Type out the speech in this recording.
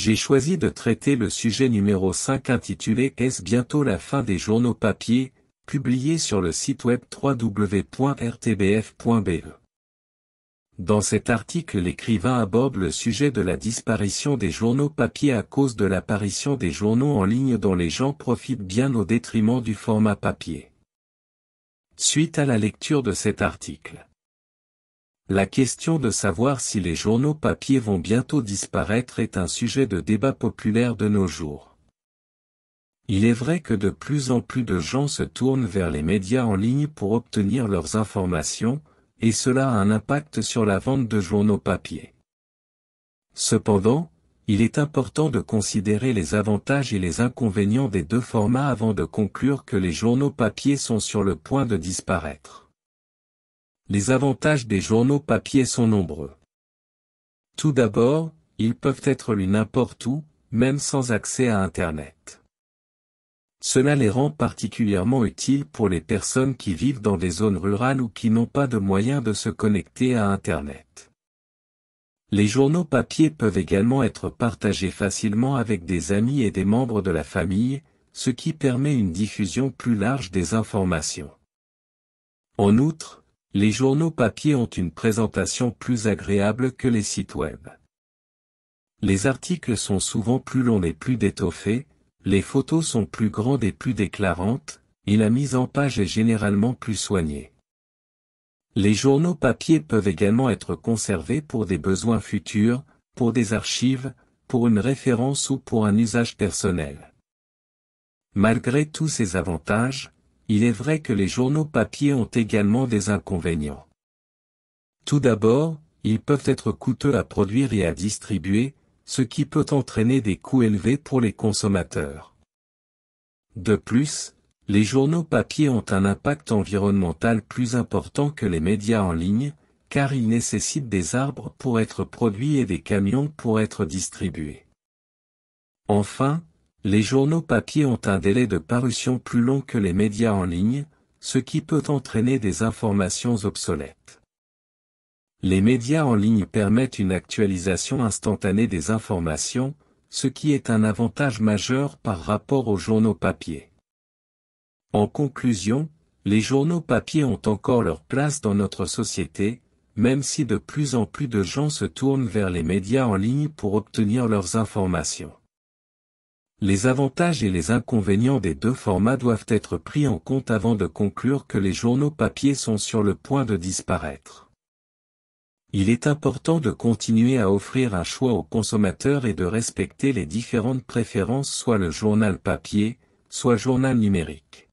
j'ai choisi de traiter le sujet numéro 5 intitulé Est-ce bientôt la fin des journaux papiers ?» publié sur le site web www.rtbf.be. Dans cet article l'écrivain aborde le sujet de la disparition des journaux papiers à cause de l'apparition des journaux en ligne dont les gens profitent bien au détriment du format papier. Suite à la lecture de cet article. La question de savoir si les journaux papier vont bientôt disparaître est un sujet de débat populaire de nos jours. Il est vrai que de plus en plus de gens se tournent vers les médias en ligne pour obtenir leurs informations, et cela a un impact sur la vente de journaux papiers. Cependant, il est important de considérer les avantages et les inconvénients des deux formats avant de conclure que les journaux papier sont sur le point de disparaître. Les avantages des journaux papiers sont nombreux. Tout d'abord, ils peuvent être lus n'importe où, même sans accès à Internet. Cela les rend particulièrement utiles pour les personnes qui vivent dans des zones rurales ou qui n'ont pas de moyens de se connecter à Internet. Les journaux papier peuvent également être partagés facilement avec des amis et des membres de la famille, ce qui permet une diffusion plus large des informations. En outre, les journaux papier ont une présentation plus agréable que les sites web. Les articles sont souvent plus longs et plus d'étoffés, les photos sont plus grandes et plus déclarantes, et la mise en page est généralement plus soignée. Les journaux papier peuvent également être conservés pour des besoins futurs, pour des archives, pour une référence ou pour un usage personnel. Malgré tous ces avantages, il est vrai que les journaux papiers ont également des inconvénients. Tout d'abord, ils peuvent être coûteux à produire et à distribuer, ce qui peut entraîner des coûts élevés pour les consommateurs. De plus, les journaux papier ont un impact environnemental plus important que les médias en ligne, car ils nécessitent des arbres pour être produits et des camions pour être distribués. Enfin, les journaux papier ont un délai de parution plus long que les médias en ligne, ce qui peut entraîner des informations obsolètes. Les médias en ligne permettent une actualisation instantanée des informations, ce qui est un avantage majeur par rapport aux journaux papier. En conclusion, les journaux papier ont encore leur place dans notre société, même si de plus en plus de gens se tournent vers les médias en ligne pour obtenir leurs informations. Les avantages et les inconvénients des deux formats doivent être pris en compte avant de conclure que les journaux papier sont sur le point de disparaître. Il est important de continuer à offrir un choix aux consommateurs et de respecter les différentes préférences soit le journal papier, soit journal numérique.